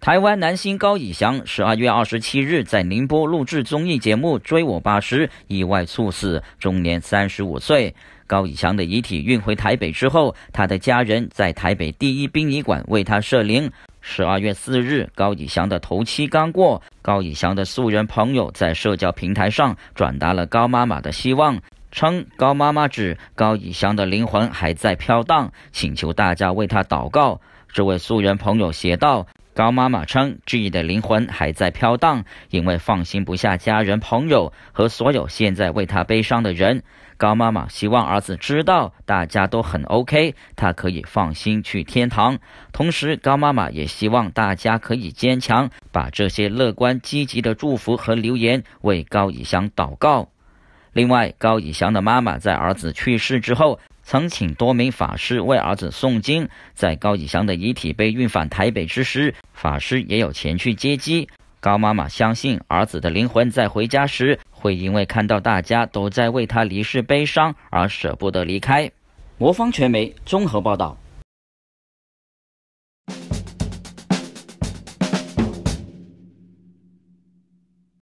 台湾男星高以翔十二月二十七日在宁波录制综艺节目《追我八十》，意外猝死，终年三十五岁。高以翔的遗体运回台北之后，他的家人在台北第一殡仪馆为他设灵。十二月四日，高以翔的头七刚过，高以翔的素人朋友在社交平台上转达了高妈妈的希望，称高妈妈指高以翔的灵魂还在飘荡，请求大家为他祷告。这位素人朋友写道。高妈妈称，志毅的灵魂还在飘荡，因为放心不下家人、朋友和所有现在为他悲伤的人。高妈妈希望儿子知道，大家都很 OK，他可以放心去天堂。同时，高妈妈也希望大家可以坚强，把这些乐观积极的祝福和留言为高以翔祷告。另外，高以翔的妈妈在儿子去世之后。曾请多名法师为儿子诵经。在高以翔的遗体被运返台北之时，法师也有前去接机。高妈妈相信，儿子的灵魂在回家时会因为看到大家都在为他离世悲伤而舍不得离开。魔方传媒综合报道。